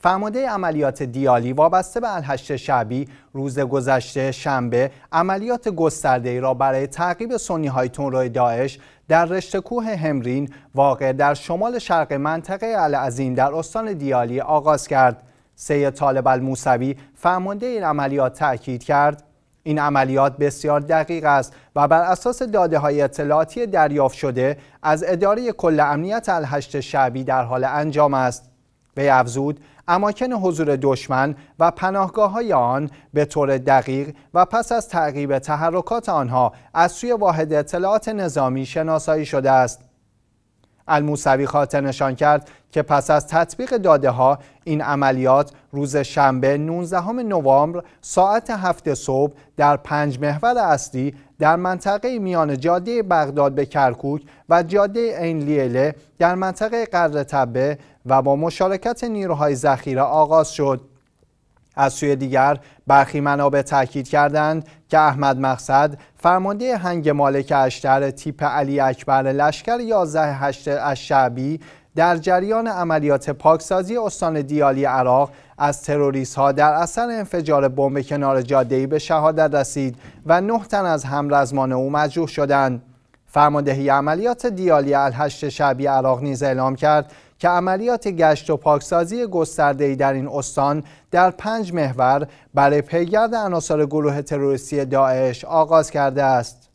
فرمانده عملیات دیالی وابسته به الهشت شعبی روز گذشته شنبه عملیات گسترده را برای تعقیب سنی های تنروی داعش در رشته کوه همرین واقع در شمال شرق منطقه العظیم در استان دیالی آغاز کرد. سی طالب الموسوی فرمانده این عملیات تاکید کرد این عملیات بسیار دقیق است و بر اساس داده های اطلاعاتی دریافت شده از اداره کل امنیت الهشت شعبی در حال انجام است. وی افزود اماکن حضور دشمن و پناهگاه های آن به طور دقیق و پس از تعقیب تحرکات آنها از سوی واحد اطلاعات نظامی شناسایی شده است الموسوی نشان کرد که پس از تطبیق داده ها این عملیات روز شنبه 19 نوامبر ساعت 7 صبح در پنج محور اصلی در منطقه میان جاده بغداد به کرکوک و جاده این لیله در منطقه قره تبه و با مشارکت نیروهای ذخیره آغاز شد از سوی دیگر برخی منابع تاکید کردند که احمد مقصد فرمانده هنگ مالک اشتر تیپ علی اکبر لشکر 11 هشت اشعبی در جریان عملیات پاکسازی استان دیالی عراق از تروریست ها در اثر انفجار بمب کنار جاده به شهادت رسید و نه تن از همرزمان او مجروح شدند. فرماندهی عملیات دیالی الهشت شعبی عراق نیز اعلام کرد که عملیات گشت و پاکسازی ای در این استان در پنج محور برای پیگرد عناصر گروه تروریستی داعش آغاز کرده است.